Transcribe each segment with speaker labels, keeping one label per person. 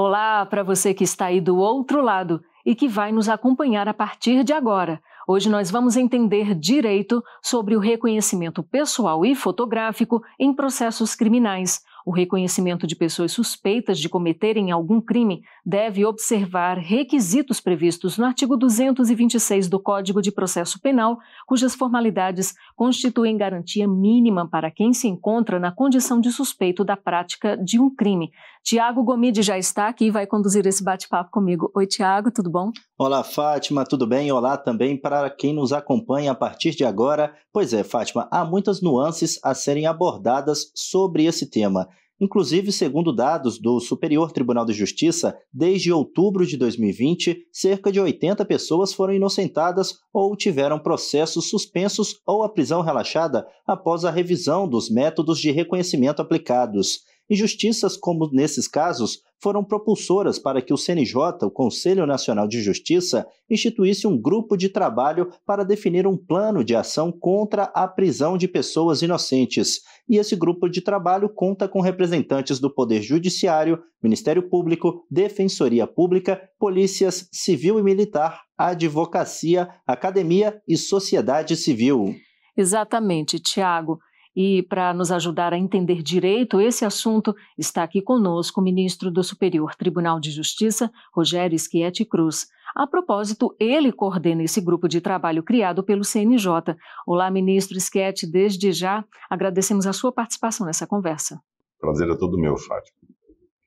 Speaker 1: Olá para você que está aí do outro lado e que vai nos acompanhar a partir de agora. Hoje nós vamos entender direito sobre o reconhecimento pessoal e fotográfico em processos criminais, o reconhecimento de pessoas suspeitas de cometerem algum crime deve observar requisitos previstos no artigo 226 do Código de Processo Penal, cujas formalidades constituem garantia mínima para quem se encontra na condição de suspeito da prática de um crime. Tiago Gomide já está aqui e vai conduzir esse bate-papo comigo. Oi, Tiago, tudo bom?
Speaker 2: Olá, Fátima, tudo bem? Olá também para quem nos acompanha a partir de agora. Pois é, Fátima, há muitas nuances a serem abordadas sobre esse tema. Inclusive, segundo dados do Superior Tribunal de Justiça, desde outubro de 2020, cerca de 80 pessoas foram inocentadas ou tiveram processos suspensos ou a prisão relaxada após a revisão dos métodos de reconhecimento aplicados. Injustiças como nesses casos foram propulsoras para que o CNJ, o Conselho Nacional de Justiça, instituísse um grupo de trabalho para definir um plano de ação contra a prisão de pessoas inocentes. E esse grupo de trabalho conta com representantes do Poder Judiciário, Ministério Público, Defensoria Pública, Polícias Civil e Militar, Advocacia, Academia e Sociedade Civil.
Speaker 1: Exatamente, Tiago. E para nos ajudar a entender direito esse assunto, está aqui conosco o ministro do Superior Tribunal de Justiça, Rogério Schietti Cruz. A propósito, ele coordena esse grupo de trabalho criado pelo CNJ. Olá, ministro Schietti, desde já agradecemos a sua participação nessa conversa.
Speaker 3: Prazer é todo meu, Fátima.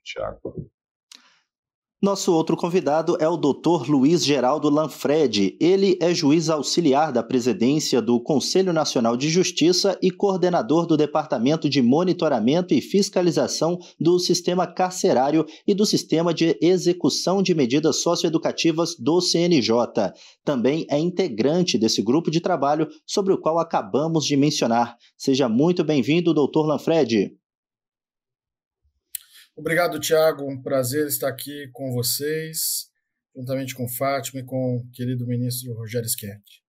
Speaker 3: Tiago.
Speaker 1: Nosso
Speaker 2: outro convidado é o Dr. Luiz Geraldo Lanfredi. Ele é juiz auxiliar da presidência do Conselho Nacional de Justiça e coordenador do Departamento de Monitoramento e Fiscalização do Sistema Carcerário e do Sistema de Execução de Medidas Socioeducativas do CNJ. Também é integrante desse grupo de trabalho sobre o qual acabamos de mencionar. Seja muito bem-vindo, Dr. Lanfredi.
Speaker 4: Obrigado, Tiago. Um prazer estar aqui com vocês, juntamente com Fátima e com o querido ministro Rogério Schietti.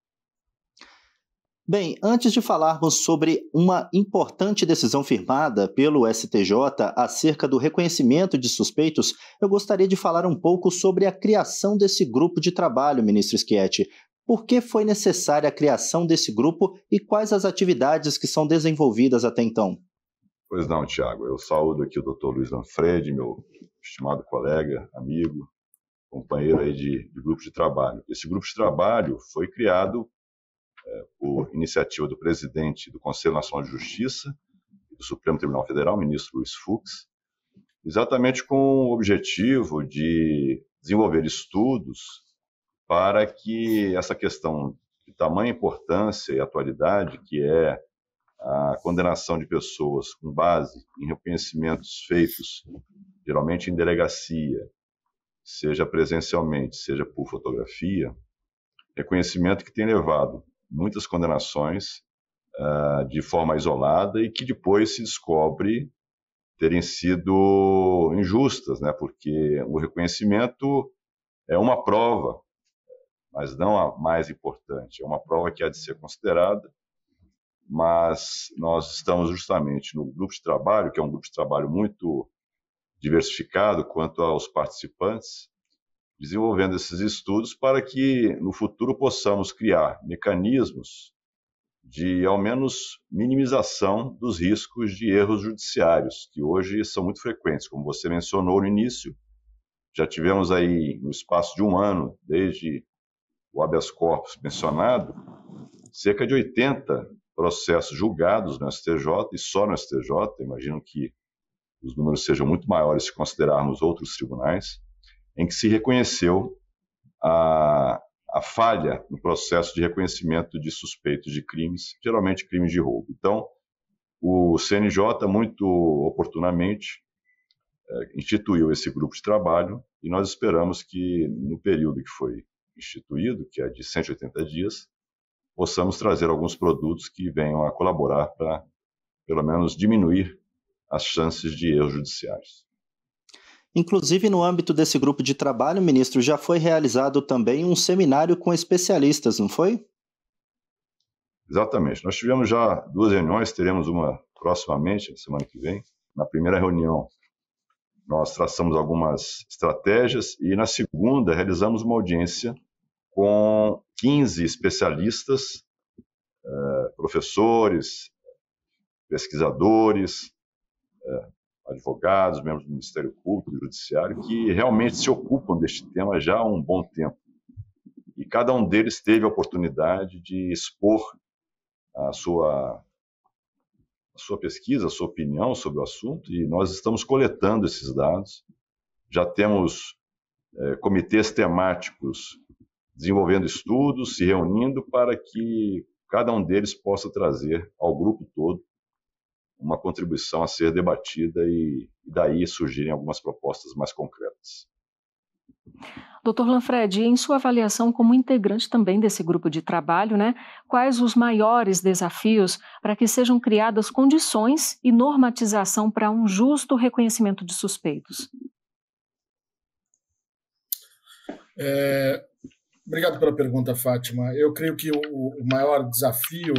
Speaker 2: Bem, antes de falarmos sobre uma importante decisão firmada pelo STJ acerca do reconhecimento de suspeitos, eu gostaria de falar um pouco sobre a criação desse grupo de trabalho, ministro Schietti. Por que foi necessária a criação desse grupo e quais as atividades que são desenvolvidas até então?
Speaker 3: Pois não, Tiago. Eu saúdo aqui o Dr. Luiz Lanfredi, meu estimado colega, amigo, companheiro aí de, de grupo de trabalho. Esse grupo de trabalho foi criado é, por iniciativa do presidente do Conselho Nacional de Justiça do Supremo Tribunal Federal, ministro Luiz Fux, exatamente com o objetivo de desenvolver estudos para que essa questão de tamanha importância e atualidade, que é a condenação de pessoas com base em reconhecimentos feitos, geralmente em delegacia, seja presencialmente, seja por fotografia, reconhecimento que tem levado muitas condenações uh, de forma isolada e que depois se descobre terem sido injustas, né? porque o reconhecimento é uma prova, mas não a mais importante, é uma prova que há de ser considerada mas nós estamos justamente no grupo de trabalho, que é um grupo de trabalho muito diversificado quanto aos participantes, desenvolvendo esses estudos para que no futuro possamos criar mecanismos de ao menos minimização dos riscos de erros judiciários, que hoje são muito frequentes, como você mencionou no início. Já tivemos aí, no espaço de um ano, desde o habeas corpus mencionado, cerca de 80 processos julgados no STJ e só no STJ, imagino que os números sejam muito maiores se considerarmos outros tribunais, em que se reconheceu a, a falha no processo de reconhecimento de suspeitos de crimes, geralmente crimes de roubo. Então, o CNJ, muito oportunamente, eh, instituiu esse grupo de trabalho e nós esperamos que, no período que foi instituído, que é de 180 dias, possamos trazer alguns produtos que venham a colaborar para, pelo menos, diminuir as chances de erros judiciários.
Speaker 2: Inclusive, no âmbito desse grupo de trabalho, ministro, já foi realizado também um seminário com especialistas, não foi?
Speaker 3: Exatamente. Nós tivemos já duas reuniões, teremos uma proximamente, na semana que vem. Na primeira reunião, nós traçamos algumas estratégias e na segunda realizamos uma audiência com 15 especialistas, eh, professores, pesquisadores, eh, advogados, membros do Ministério Público, e Judiciário, que realmente se ocupam deste tema já há um bom tempo. E cada um deles teve a oportunidade de expor a sua, a sua pesquisa, a sua opinião sobre o assunto, e nós estamos coletando esses dados. Já temos é, comitês temáticos desenvolvendo estudos, se reunindo para que cada um deles possa trazer ao grupo todo uma contribuição a ser debatida e, daí surgirem algumas propostas mais concretas.
Speaker 1: Doutor Lanfred, em sua avaliação como integrante também desse grupo de trabalho, né, quais os maiores desafios para que sejam criadas condições e normatização para um justo reconhecimento de suspeitos?
Speaker 4: É, Obrigado pela pergunta, Fátima. Eu creio que o, o maior desafio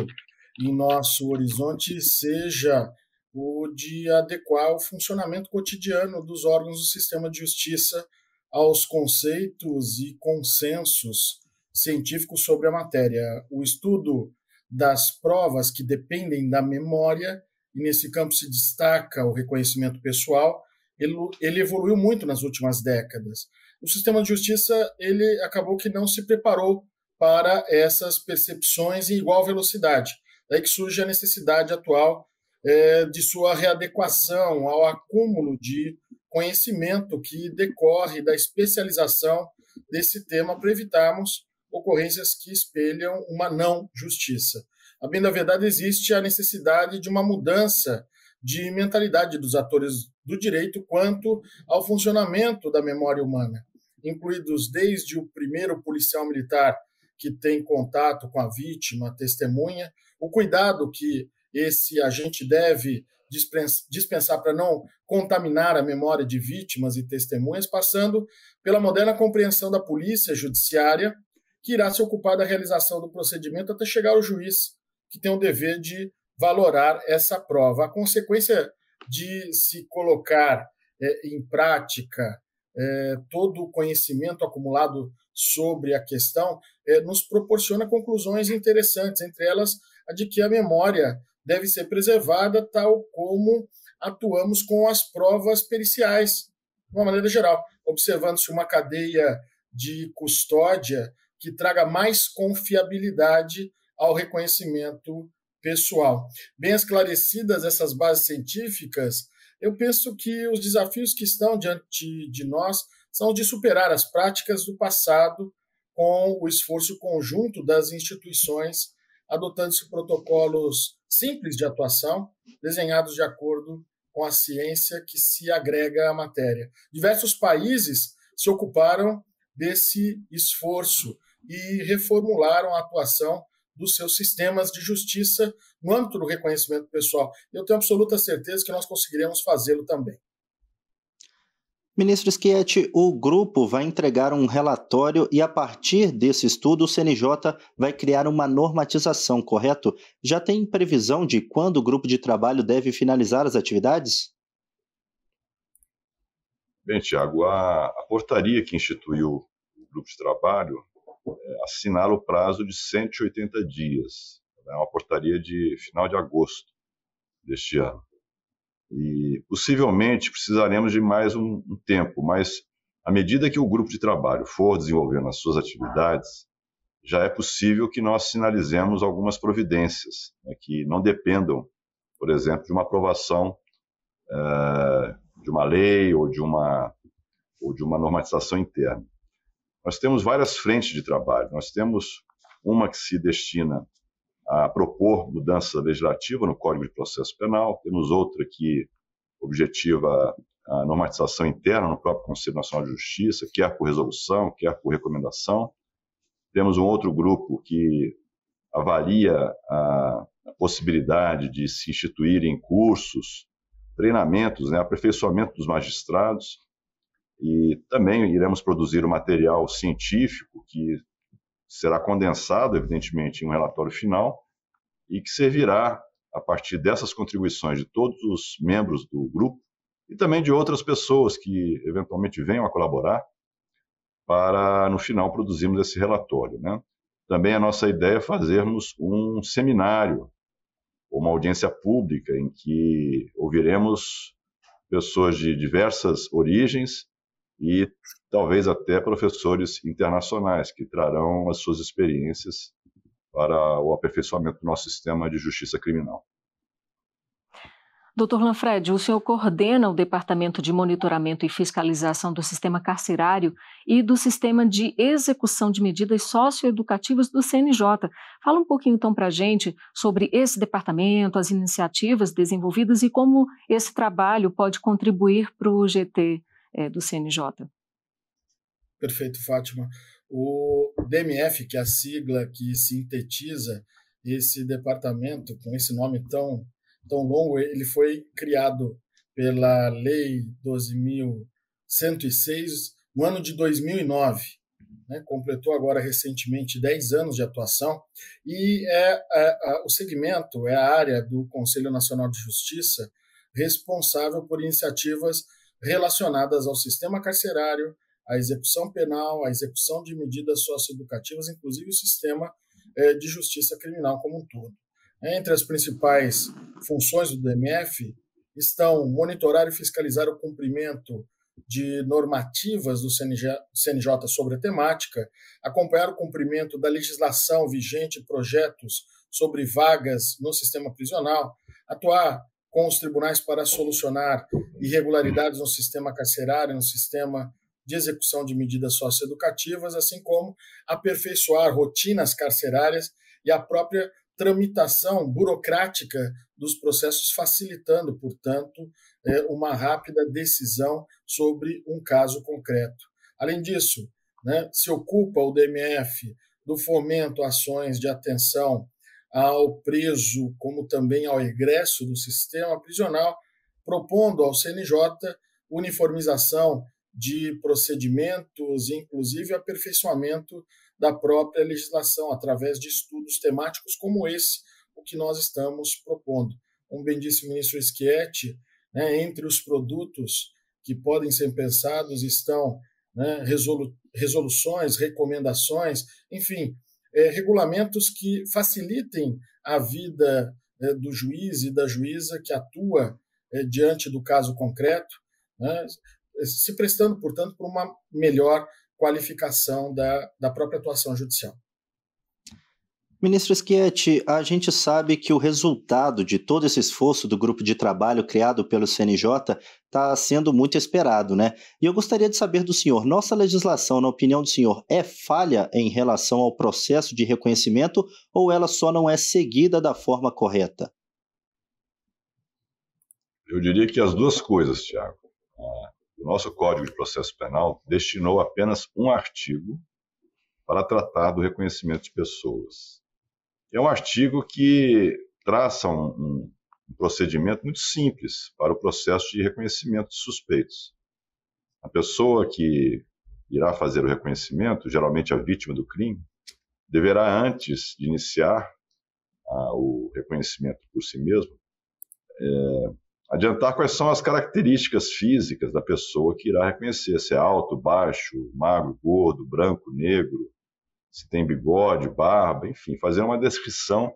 Speaker 4: em nosso horizonte seja o de adequar o funcionamento cotidiano dos órgãos do sistema de justiça aos conceitos e consensos científicos sobre a matéria. O estudo das provas que dependem da memória, e nesse campo se destaca o reconhecimento pessoal, ele, ele evoluiu muito nas últimas décadas o sistema de justiça ele acabou que não se preparou para essas percepções em igual velocidade. Daí que surge a necessidade atual é, de sua readequação ao acúmulo de conhecimento que decorre da especialização desse tema para evitarmos ocorrências que espelham uma não justiça. A bem da verdade existe a necessidade de uma mudança de mentalidade dos atores do direito quanto ao funcionamento da memória humana, incluídos desde o primeiro policial militar que tem contato com a vítima, testemunha, o cuidado que esse agente deve dispensar para não contaminar a memória de vítimas e testemunhas, passando pela moderna compreensão da polícia judiciária, que irá se ocupar da realização do procedimento até chegar ao juiz, que tem o dever de valorar essa prova. A consequência de se colocar é, em prática é, todo o conhecimento acumulado sobre a questão é, nos proporciona conclusões interessantes, entre elas a de que a memória deve ser preservada, tal como atuamos com as provas periciais, de uma maneira geral, observando-se uma cadeia de custódia que traga mais confiabilidade ao reconhecimento pessoal. Bem esclarecidas essas bases científicas, eu penso que os desafios que estão diante de nós são de superar as práticas do passado com o esforço conjunto das instituições, adotando-se protocolos simples de atuação, desenhados de acordo com a ciência que se agrega à matéria. Diversos países se ocuparam desse esforço e reformularam a atuação dos seus sistemas de justiça no âmbito do reconhecimento pessoal. Eu tenho absoluta certeza que nós conseguiremos fazê-lo também.
Speaker 2: Ministro Schietti, o grupo vai entregar um relatório e, a partir desse estudo, o CNJ vai criar uma normatização, correto? Já tem previsão de quando o grupo de trabalho deve finalizar as atividades?
Speaker 3: Bem, Tiago, a, a portaria que instituiu o grupo de trabalho eh, assinar o prazo de 180 dias. É né, uma portaria de final de agosto deste ano. E possivelmente precisaremos de mais um, um tempo, mas à medida que o grupo de trabalho for desenvolvendo as suas atividades, já é possível que nós sinalizemos algumas providências né, que não dependam, por exemplo, de uma aprovação eh, de uma lei ou de uma, ou de uma normatização interna. Nós temos várias frentes de trabalho. Nós temos uma que se destina a propor mudança legislativa no Código de Processo Penal, temos outra que objetiva a normatização interna no próprio Conselho Nacional de Justiça, quer por é resolução, quer por é recomendação. Temos um outro grupo que avalia a, possibilidade de se instituírem cursos, treinamentos, né, aperfeiçoamento dos magistrados. E também iremos produzir o um material científico que será condensado, evidentemente, em um relatório final e que servirá, a partir dessas contribuições de todos os membros do grupo e também de outras pessoas que eventualmente venham a colaborar, para no final produzirmos esse relatório. Né? Também a nossa ideia é fazermos um seminário, uma audiência pública, em que ouviremos pessoas de diversas origens e talvez até professores internacionais que trarão as suas experiências para o aperfeiçoamento do nosso sistema de justiça criminal.
Speaker 1: Doutor Lanfred, o senhor coordena o Departamento de Monitoramento e Fiscalização do Sistema Carcerário e do Sistema de Execução de Medidas Socioeducativas do CNJ. Fala um pouquinho então para a gente sobre esse departamento, as iniciativas desenvolvidas e como esse trabalho pode contribuir para o GT é, do CNJ.
Speaker 4: Perfeito, Fátima. O DMF, que é a sigla que sintetiza esse departamento com esse nome tão, tão longo, ele foi criado pela Lei 12.106 no ano de 2009. Né? completou agora recentemente 10 anos de atuação e é, é, é, o segmento, é a área do Conselho Nacional de Justiça responsável por iniciativas relacionadas ao sistema carcerário, à execução penal, à execução de medidas socioeducativas, inclusive o sistema eh, de justiça criminal como um todo. Entre as principais funções do DMF estão monitorar e fiscalizar o cumprimento de normativas do CNJ sobre a temática, acompanhar o cumprimento da legislação vigente e projetos sobre vagas no sistema prisional, atuar com os tribunais para solucionar irregularidades no sistema carcerário, no sistema de execução de medidas socioeducativas, assim como aperfeiçoar rotinas carcerárias e a própria tramitação burocrática dos processos, facilitando, portanto, é, uma rápida decisão sobre um caso concreto. Além disso, né, se ocupa o DMF do fomento a ações de atenção ao preso, como também ao egresso do sistema prisional, propondo ao CNJ uniformização de procedimentos, inclusive aperfeiçoamento da própria legislação através de estudos temáticos como esse, o que nós estamos propondo. Como bem disse o ministro Schietti, né, entre os produtos que podem ser pensados estão né, resolu resoluções, recomendações, enfim, é, regulamentos que facilitem a vida é, do juiz e da juíza que atua é, diante do caso concreto, né, se prestando, portanto, por uma melhor qualificação da, da própria atuação judicial.
Speaker 2: Ministro Schietti, a gente sabe que o resultado de todo esse esforço do grupo de trabalho criado pelo CNJ está sendo muito esperado, né? E eu gostaria de saber do senhor: nossa legislação, na opinião do senhor, é falha em relação ao processo de reconhecimento ou ela só não é seguida da forma correta?
Speaker 3: Eu diria que as duas coisas, Tiago. É, o nosso Código de Processo Penal destinou apenas um artigo para tratar do reconhecimento de pessoas. É um artigo que traça um, um, procedimento muito simples para o processo de reconhecimento de suspeitos. A pessoa que irá fazer o reconhecimento, geralmente a vítima do crime, deverá, antes de iniciar o reconhecimento por si mesmo, é, adiantar quais são as características físicas da pessoa que irá reconhecer, se é alto, baixo, magro, gordo, branco, negro, se tem bigode, barba, enfim, fazer uma descrição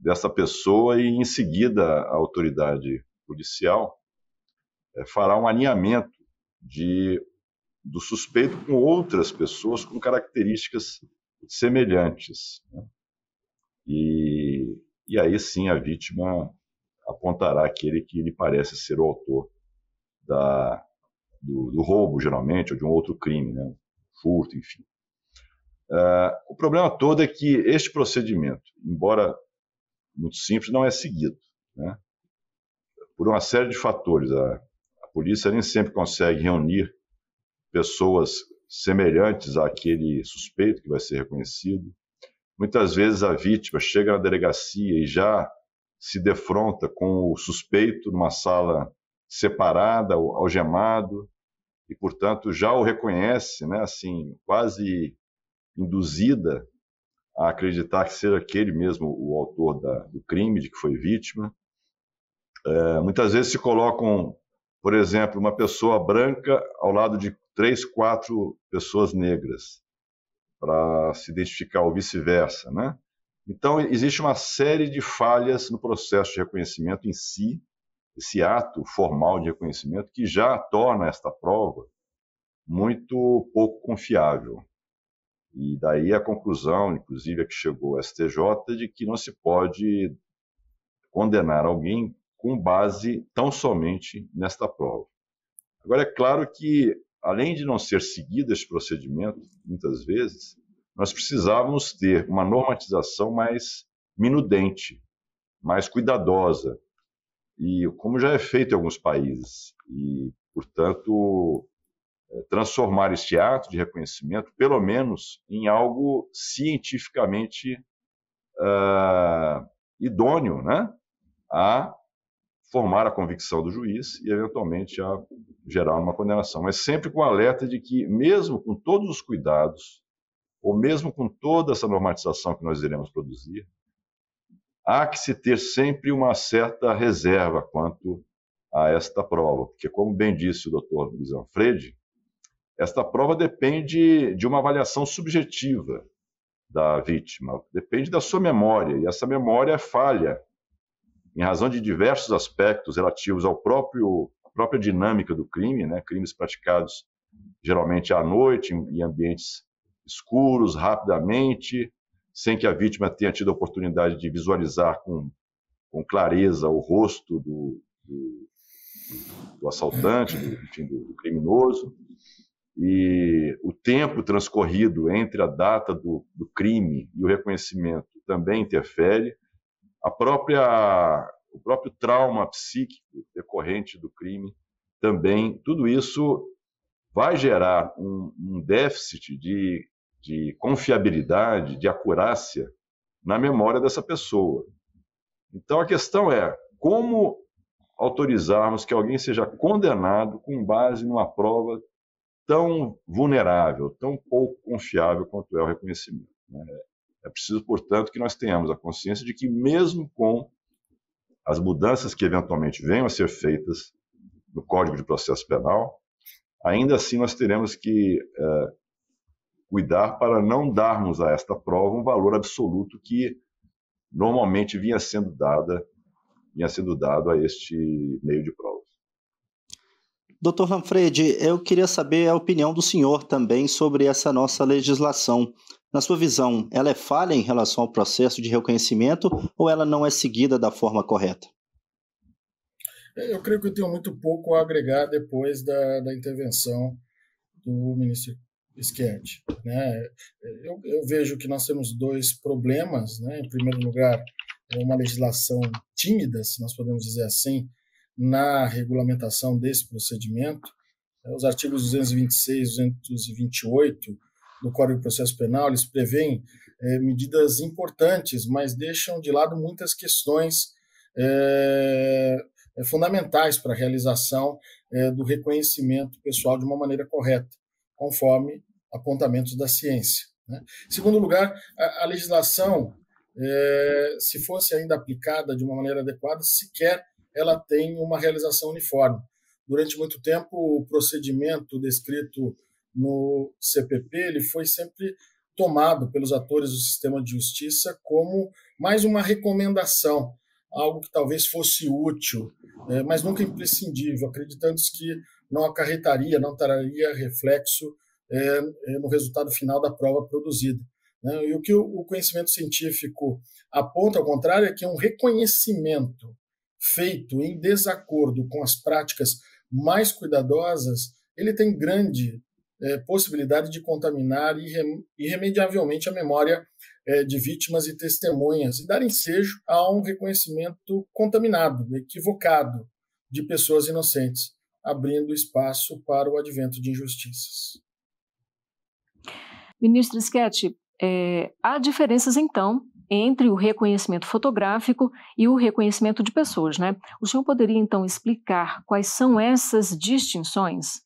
Speaker 3: dessa pessoa e, em seguida, a autoridade policial eh, fará um alinhamento de, do suspeito com outras pessoas com características semelhantes. Né? E, e aí sim a vítima apontará aquele que lhe parece ser o autor da, do, do roubo, geralmente, ou de um outro crime, né? furto, enfim. Uh, o problema todo é que este procedimento, embora muito simples, não é seguido. Né? Por uma série de fatores, a, a, polícia nem sempre consegue reunir pessoas semelhantes àquele suspeito que vai ser reconhecido. Muitas vezes a vítima chega na delegacia e já se defronta com o suspeito numa sala separada, algemado, e portanto já o reconhece, né? Assim, quase induzida a acreditar que seja aquele mesmo o autor da, do crime de que foi vítima. É, muitas vezes se colocam, por exemplo, uma pessoa branca ao lado de três, quatro pessoas negras para se identificar ou vice-versa, né? Então existe uma série de falhas no processo de reconhecimento em si, esse ato formal de reconhecimento que já torna esta prova muito pouco confiável. E daí a conclusão, inclusive, a que chegou o STJ, é de que não se pode condenar alguém com base tão somente nesta prova. Agora, é claro que, além de não ser seguido este procedimento, muitas vezes, nós precisávamos ter uma normatização mais minudente, mais cuidadosa, e como já é feito em alguns países. E, portanto, eh, transformar este ato de reconhecimento, pelo menos, em algo cientificamente uh, idôneo né? a formar a convicção do juiz e, eventualmente, a gerar uma condenação. Mas sempre com alerta de que, mesmo com todos os cuidados, ou mesmo com toda essa normatização que nós iremos produzir, há que se ter sempre uma certa reserva quanto a esta prova, porque, como bem disse o doutor Luiz Alfredo, esta prova depende de uma avaliação subjetiva da vítima, depende da sua memória, e essa memória é falha em razão de diversos aspectos relativos ao próprio à própria dinâmica do crime, né? Crimes praticados geralmente à noite em ambientes escuros, rapidamente, sem que a vítima tenha tido a oportunidade de visualizar com, com clareza o rosto do, do, do assaltante, do, enfim, do criminoso e o tempo transcorrido entre a data do, do crime e o reconhecimento também interfere. A própria, o próprio trauma psíquico decorrente do crime também, tudo isso vai gerar um, um déficit de, de confiabilidade, de acurácia na memória dessa pessoa. Então a questão é como autorizarmos que alguém seja condenado com base numa prova tão vulnerável, tão pouco confiável quanto é o reconhecimento. Né? É preciso, portanto, que nós tenhamos a consciência de que, mesmo com as mudanças que eventualmente venham a ser feitas no Código de Processo Penal, ainda assim nós teremos que é, cuidar para não darmos a esta prova um valor absoluto que normalmente vinha sendo dada, vinha sendo dado a este meio de prova.
Speaker 2: Dr. Manfredi, eu queria saber a opinião do senhor também sobre essa nossa legislação. Na sua visão, ela é falha em relação ao processo de reconhecimento ou ela não é seguida da forma correta?
Speaker 4: Eu creio que eu tenho muito pouco a agregar depois da, da intervenção do ministro
Speaker 2: Schietti.
Speaker 4: Né? Eu, eu, vejo que nós temos dois problemas. Né? Em primeiro lugar, é uma legislação tímida, se nós podemos dizer assim, na regulamentação desse procedimento. Né, os artigos 226 e 228 do Código de Processo Penal, eles prevêem é, eh, medidas importantes, mas deixam de lado muitas questões é, fundamentais para a realização é, do reconhecimento pessoal de uma maneira correta, conforme apontamentos da ciência. Né? Em segundo lugar, a, a legislação, se fosse ainda aplicada de uma maneira adequada, sequer ela tem uma realização uniforme. Durante muito tempo, o procedimento descrito no CPP ele foi sempre tomado pelos atores do sistema de justiça como mais uma recomendação, algo que talvez fosse útil, né, mas nunca imprescindível, acreditando que não acarretaria, não traria reflexo é, é, no resultado final da prova produzida. Né. E o que o conhecimento científico aponta, ao contrário, é que é um reconhecimento feito em desacordo com as práticas mais cuidadosas, ele tem grande é, possibilidade de contaminar irre, irremediavelmente a memória é, de vítimas e testemunhas e dar ensejo a um reconhecimento contaminado, equivocado de pessoas inocentes, abrindo espaço para o advento de injustiças.
Speaker 1: Ministro Sketch, eh, é, há diferenças então entre o reconhecimento fotográfico e o reconhecimento de pessoas, né? O senhor poderia então explicar quais são essas distinções?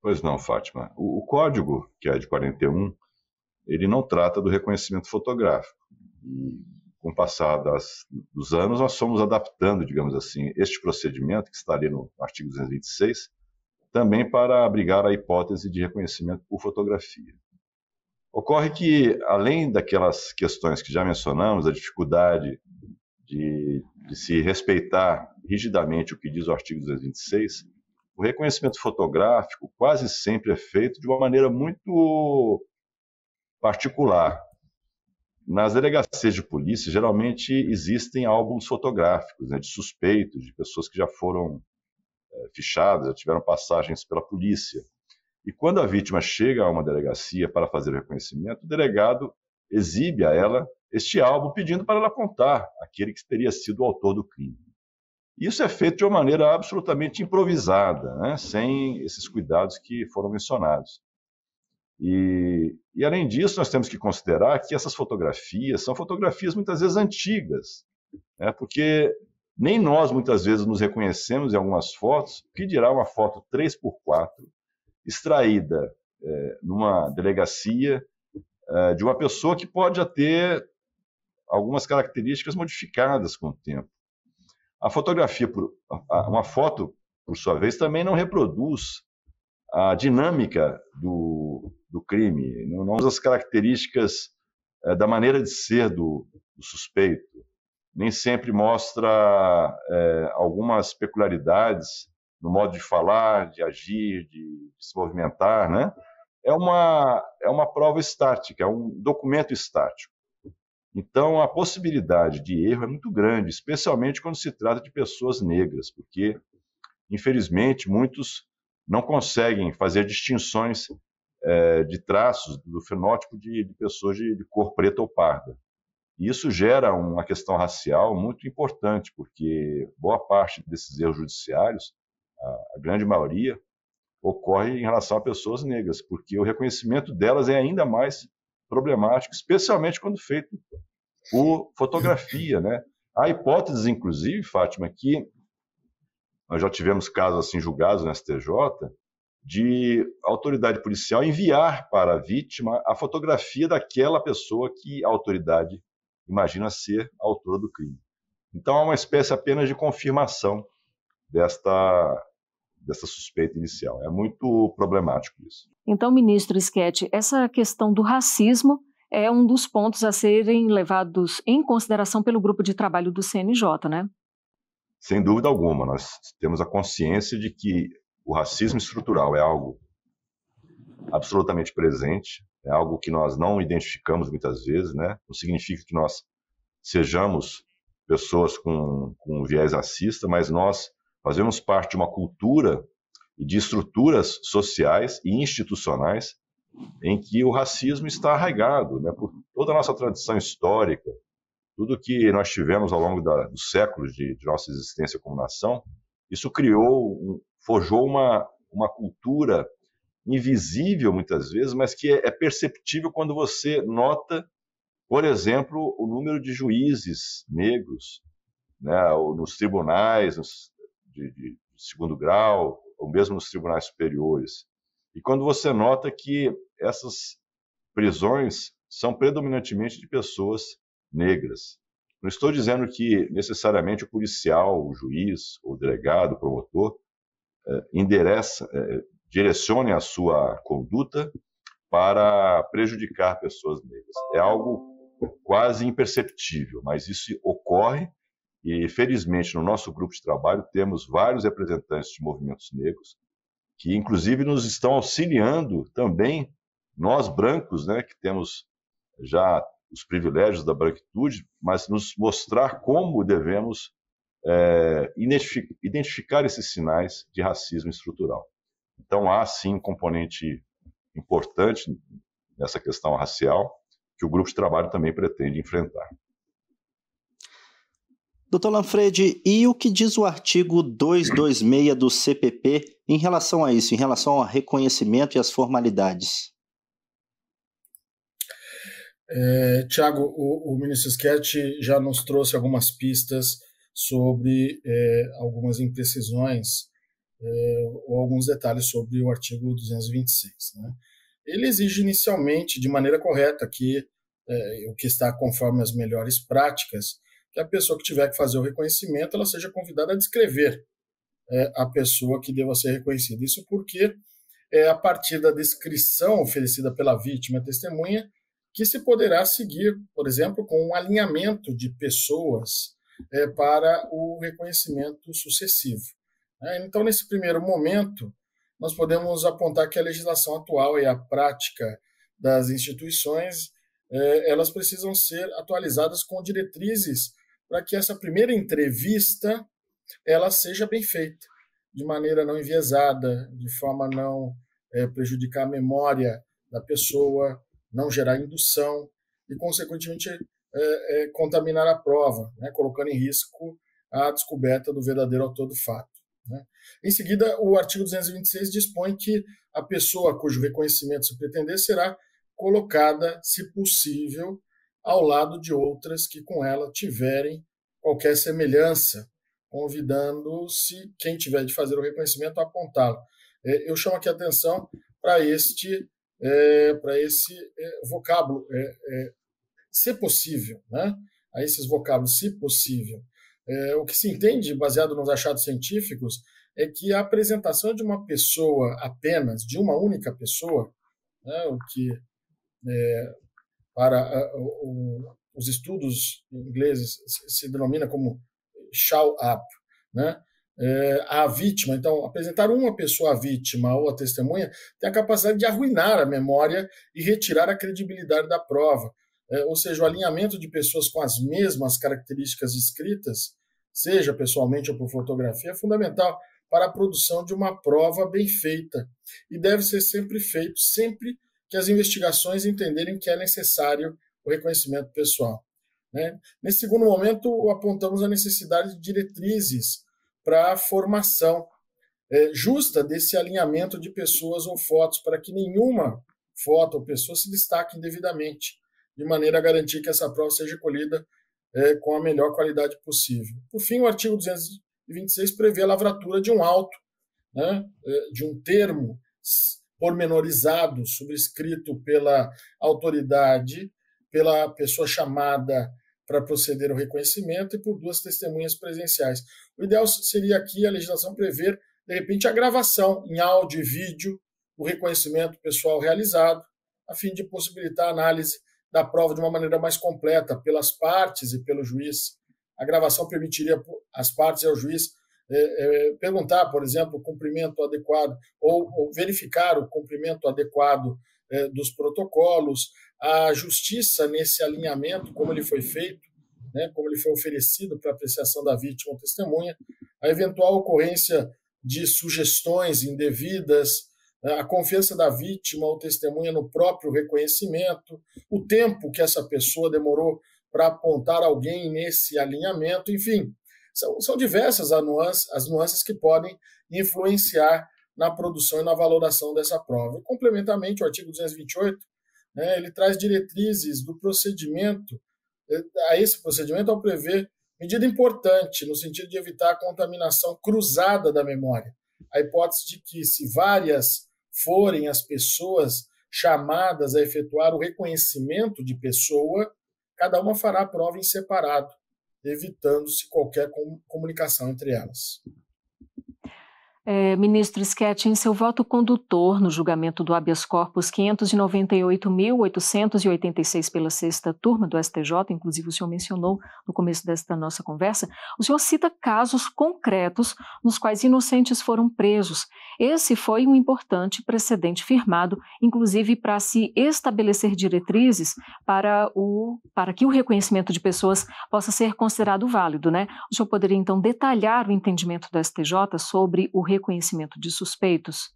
Speaker 3: Pois não, Fátima. O, o código, que é de 41, ele não trata do reconhecimento fotográfico. E com o passar das, dos anos, nós fomos adaptando, digamos assim, este procedimento, que está ali no artigo 226, também para abrigar a hipótese de reconhecimento por fotografia. Ocorre que, além daquelas questões que já mencionamos, a dificuldade de, de se respeitar rigidamente o que diz o artigo 226, o reconhecimento fotográfico quase sempre é feito de uma maneira muito particular. Nas delegacias de polícia, geralmente existem álbuns fotográficos né, de suspeitos, de pessoas que já foram é, fichadas, já tiveram passagens pela polícia. E quando a vítima chega a uma delegacia para fazer o reconhecimento, o delegado exibe a ela este álbum pedindo para ela contar aquele que teria sido o autor do crime. Isso é feito de uma maneira absolutamente improvisada, né? sem esses cuidados que foram mencionados. E, e, além disso, nós temos que considerar que essas fotografias são fotografias muitas vezes antigas, né? porque nem nós muitas vezes nos reconhecemos em algumas fotos, que dirá uma foto 3x4, extraída é, numa delegacia é, de uma pessoa que pode já ter algumas características modificadas com o tempo. A fotografia, por, a, uma foto, por sua vez, também não reproduz a dinâmica do, do crime, não, não usa as características é, da maneira de ser do, do suspeito, nem sempre mostra é, algumas peculiaridades no modo de falar, de agir, de, se movimentar, né? É uma, é uma prova estática, é um documento estático. Então, a possibilidade de erro é muito grande, especialmente quando se trata de pessoas negras, porque, infelizmente, muitos não conseguem fazer distinções é, de traços do fenótipo de, de pessoas de, de cor preta ou parda. E isso gera uma questão racial muito importante, porque boa parte desses erros judiciários a grande maioria, ocorre em relação a pessoas negras, porque o reconhecimento delas é ainda mais problemático, especialmente quando feito por fotografia, né? Há hipóteses, inclusive, Fátima, que nós já tivemos casos assim julgados no STJ de autoridade policial enviar para a vítima a fotografia daquela pessoa que a autoridade imagina ser a autora do crime. Então, é uma espécie apenas de confirmação desta dessa suspeita inicial. É muito problemático isso.
Speaker 1: Então, ministro Schetti, essa questão do racismo é um dos pontos a serem levados em consideração pelo grupo de trabalho do CNJ, né?
Speaker 3: Sem dúvida alguma, nós temos a consciência de que o racismo estrutural é algo absolutamente presente, é algo que nós não identificamos muitas vezes, né? Não significa que nós sejamos pessoas com, com viés racista, mas nós Fazemos parte de uma cultura e de estruturas sociais e institucionais em que o racismo está arraigado, né, por toda a nossa tradição histórica, tudo que nós tivemos ao longo da, dos séculos de, de, nossa existência como nação, isso criou, forjou uma, uma cultura invisível muitas vezes, mas que é, é perceptível quando você nota, por exemplo, o número de juízes negros né, nos tribunais, nos, de, de segundo grau, ou mesmo nos tribunais superiores. E quando você nota que essas prisões são predominantemente de pessoas negras. Não estou dizendo que necessariamente o policial, o juiz, o delegado, o promotor eh, endereça, eh, direcione a sua conduta para prejudicar pessoas negras. É algo quase imperceptível, mas isso ocorre e, felizmente, no nosso grupo de trabalho, temos vários representantes de movimentos negros, que, inclusive, nos estão auxiliando também, nós brancos, né, que temos já os privilégios da branquitude, mas nos mostrar como devemos é, identificar esses sinais de racismo estrutural. Então, há sim um componente importante nessa questão racial que o grupo de trabalho também pretende enfrentar.
Speaker 2: Doutor Lanfredi, e o que diz o artigo 226 do CPP em relação a isso, em relação ao reconhecimento e às formalidades?
Speaker 4: É, Tiago, o, o, ministro Schetti já nos trouxe algumas pistas sobre é, algumas imprecisões é, ou alguns detalhes sobre o artigo 226. Né? Ele exige inicialmente, de maneira correta, que é, o que está conforme as melhores práticas, que a pessoa que tiver que fazer o reconhecimento ela seja convidada a descrever é, a pessoa que deva ser reconhecida. Isso porque é a partir da descrição oferecida pela vítima testemunha que se poderá seguir, por exemplo, com um alinhamento de pessoas é, para o reconhecimento sucessivo. É, então, nesse primeiro momento, nós podemos apontar que a legislação atual e a prática das instituições é, elas precisam ser atualizadas com diretrizes para que essa primeira entrevista ela seja bem feita, de maneira não enviesada, de forma a não é, prejudicar a memória da pessoa, não gerar indução e, consequentemente, é, é, contaminar a prova, né, colocando em risco a descoberta do verdadeiro autor do fato. Né. Em seguida, o artigo 226 dispõe que a pessoa cujo reconhecimento se pretender será colocada, se possível, ao lado de outras que com ela tiverem qualquer semelhança, convidando-se quem tiver de fazer o reconhecimento a apontá-lo. É, eu chamo aqui a atenção para este, é, para esse é, vocábulo, é, é se possível, né? a esses vocábulos, se possível. É, o que se entende, baseado nos achados científicos, é que a apresentação de uma pessoa apenas, de uma única pessoa, né, o que é, para a, é, o, os estudos ingleses se denomina como show up, né? É, a vítima, então, apresentar uma pessoa à vítima ou a testemunha tem a capacidade de arruinar a memória e retirar a credibilidade da prova. É, ou seja, o alinhamento de pessoas com as mesmas características escritas, seja pessoalmente ou por fotografia, é fundamental para a produção de uma prova bem feita e deve ser sempre feito, sempre que as investigações entenderem que é necessário o reconhecimento pessoal. Né? Nesse segundo momento, apontamos a necessidade de diretrizes para a formação é, justa desse alinhamento de pessoas ou fotos, para que nenhuma foto ou pessoa se destaque indevidamente, de maneira a garantir que essa prova seja colhida é, com a melhor qualidade possível. Por fim, o artigo 226 prevê a lavratura de um auto, né, eh, de um termo pormenorizado, subscrito pela autoridade, pela pessoa chamada para proceder ao reconhecimento e por duas testemunhas presenciais. O ideal seria aqui a legislação prever, de repente, a gravação em áudio e vídeo do reconhecimento pessoal realizado, a fim de possibilitar a análise da prova de uma maneira mais completa pelas partes e pelo juiz. A gravação permitiria às partes e ao juiz é, é, perguntar, por exemplo, o cumprimento adequado, ou, ou verificar o cumprimento adequado é, dos protocolos, a justiça nesse alinhamento, como ele foi feito, né, como ele foi oferecido para apreciação da vítima ou testemunha, a eventual ocorrência de sugestões indevidas, né, a confiança da vítima ou testemunha no próprio reconhecimento, o tempo que essa pessoa demorou para apontar alguém nesse alinhamento, enfim, são, são diversas as nuances, as nuances que podem influenciar na produção e na valoração dessa prova. complementamente, o artigo 228 né, ele traz diretrizes do procedimento, eh, a esse procedimento, ao prever medida importante no sentido de evitar a contaminação cruzada da memória. A hipótese de que, se várias forem as pessoas chamadas a efetuar o reconhecimento de pessoa, cada uma fará a prova em separado, evitando-se qualquer comunicação entre elas
Speaker 1: é, ministro Sketch, em seu voto condutor no julgamento do habeas corpus 598.886 pela sexta turma do STJ, inclusive o senhor mencionou no começo desta nossa conversa, o senhor cita casos concretos nos quais inocentes foram presos. Esse foi um importante precedente firmado, inclusive para se estabelecer diretrizes para, o, para que o reconhecimento de pessoas possa ser considerado válido. Né? O senhor poderia, então, detalhar o entendimento do STJ sobre o reconhecimento reconhecimento de suspeitos?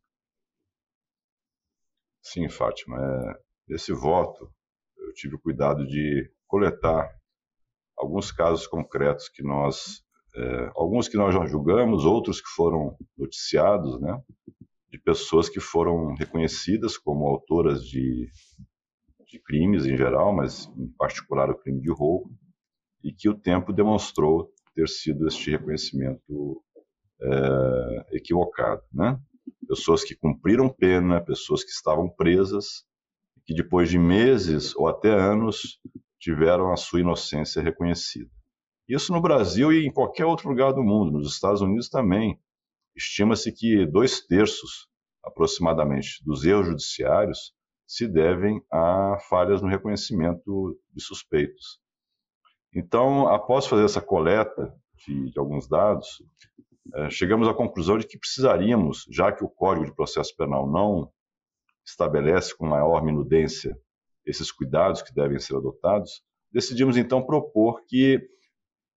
Speaker 3: Sim, Fátima. É, esse voto, eu tive o cuidado de coletar alguns casos concretos que nós, é, alguns que nós já julgamos, outros que foram noticiados, né, de pessoas que foram reconhecidas como autoras de, de crimes em geral, mas em particular o crime de roubo, e que o tempo demonstrou ter sido este reconhecimento é, eh, equivocada. Né? Pessoas que cumpriram pena, pessoas que estavam presas, que depois de meses ou até anos tiveram a sua inocência reconhecida. Isso no Brasil e em qualquer outro lugar do mundo, nos Estados Unidos também. Estima-se que dois terços, aproximadamente, dos erros judiciários se devem a falhas no reconhecimento de suspeitos. Então, após fazer essa coleta de, de alguns dados, é, chegamos à conclusão de que precisaríamos, já que o Código de Processo Penal não estabelece com maior minudência esses cuidados que devem ser adotados, decidimos então propor que,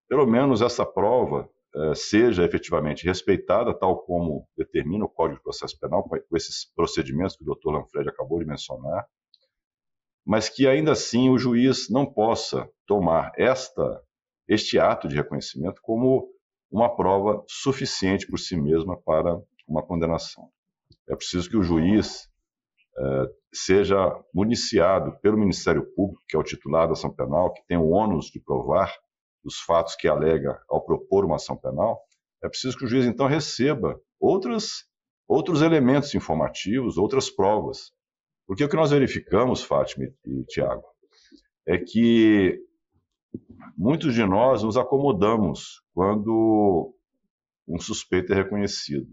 Speaker 3: pelo menos, essa prova é, seja efetivamente respeitada, tal como determina o Código de Processo Penal, com esses procedimentos que o doutor Lanfred acabou de mencionar, mas que ainda assim o juiz não possa tomar esta, este ato de reconhecimento como uma prova suficiente por si mesma para uma condenação. É preciso que o juiz é, seja municiado pelo Ministério Público, que é o titular da ação penal, que tem o ônus de provar os fatos que alega ao propor uma ação penal, é preciso que o juiz então receba outros outros elementos informativos, outras provas. Porque o que nós verificamos, Fátima e Tiago, é que muitos de nós nos acomodamos quando um suspeito é reconhecido.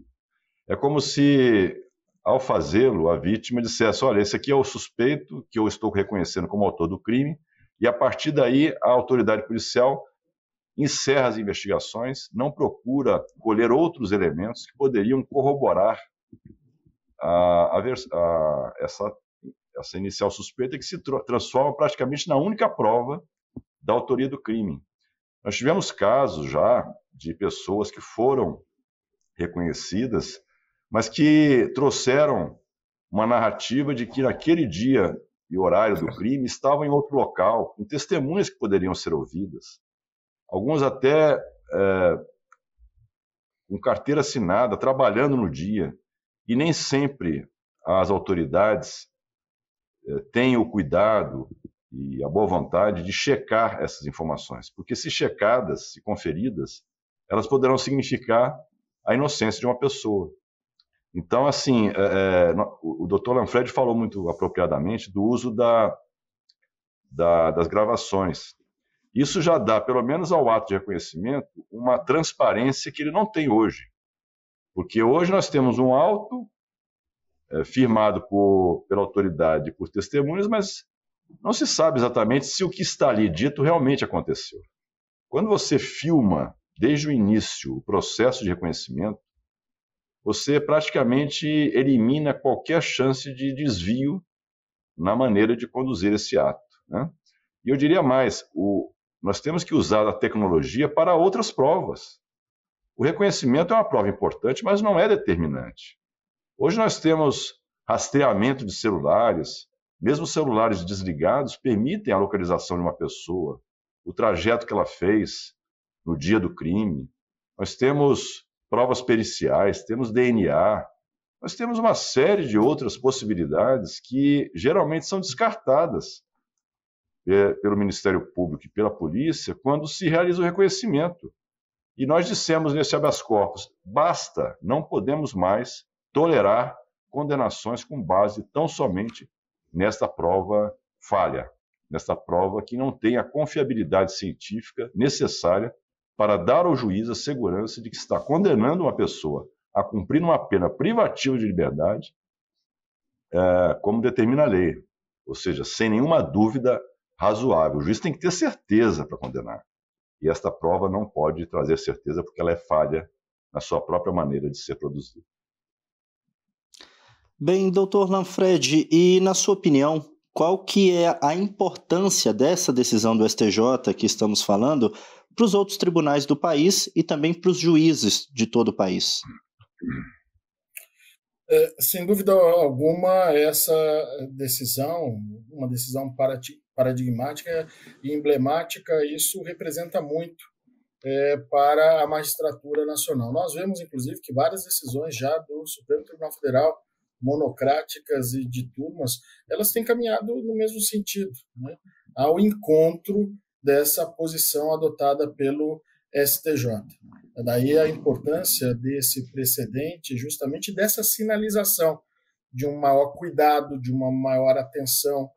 Speaker 3: É como se, ao fazê-lo, a vítima dissesse: olha, esse aqui é o suspeito que eu estou reconhecendo como autor do crime, e a partir daí a autoridade policial encerra as investigações, não procura colher outros elementos que poderiam corroborar a, a, a, essa, essa inicial suspeita, que se transforma praticamente na única prova da autoria do crime. Nós tivemos casos já de pessoas que foram reconhecidas, mas que trouxeram uma narrativa de que naquele dia e horário do crime estavam em outro local, com testemunhas que poderiam ser ouvidas. Alguns até é, com carteira assinada, trabalhando no dia. E nem sempre as autoridades é, têm o cuidado e a boa vontade de checar essas informações, porque se checadas, se conferidas, elas poderão significar a inocência de uma pessoa. Então, assim, é, é o Dr. Lanfred falou muito apropriadamente do uso da, da, das gravações. Isso já dá, pelo menos ao ato de reconhecimento, uma transparência que ele não tem hoje. Porque hoje nós temos um auto é, firmado por, pela autoridade por testemunhas, mas não se sabe exatamente se o que está ali dito realmente aconteceu. Quando você filma desde o início o processo de reconhecimento, você praticamente elimina qualquer chance de desvio na maneira de conduzir esse ato. Né? E eu diria mais: o, nós temos que usar a tecnologia para outras provas. O reconhecimento é uma prova importante, mas não é determinante. Hoje nós temos rastreamento de celulares, mesmo celulares desligados permitem a localização de uma pessoa, o trajeto que ela fez no dia do crime. Nós temos provas periciais, temos DNA, nós temos uma série de outras possibilidades que geralmente são descartadas é, pelo Ministério Público e pela polícia quando se realiza o reconhecimento. E nós dissemos nesse habeas corpus: basta, não podemos mais tolerar condenações com base tão somente nesta prova falha, nesta prova que não tem a confiabilidade científica necessária para dar ao juiz a segurança de que está condenando uma pessoa a cumprir uma pena privativa de liberdade, é, como determina a lei. Ou seja, sem nenhuma dúvida razoável. O juiz tem que ter certeza para condenar. E esta prova não pode trazer certeza porque ela é falha na sua própria maneira de ser produzida.
Speaker 2: Bem, doutor Lanfred, e na sua opinião, qual que é a importância dessa decisão do STJ que estamos falando para os outros tribunais do país e também para os juízes de todo o país?
Speaker 4: É, sem dúvida alguma, essa decisão, uma decisão paradigmática e emblemática, isso representa muito é, para a magistratura nacional. Nós vemos, inclusive, que várias decisões já do Supremo Tribunal Federal monocráticas e de turmas, elas têm caminhado no mesmo sentido, né? ao encontro dessa posição adotada pelo STJ. Daí a importância desse precedente, justamente dessa sinalização de um maior cuidado, de uma maior atenção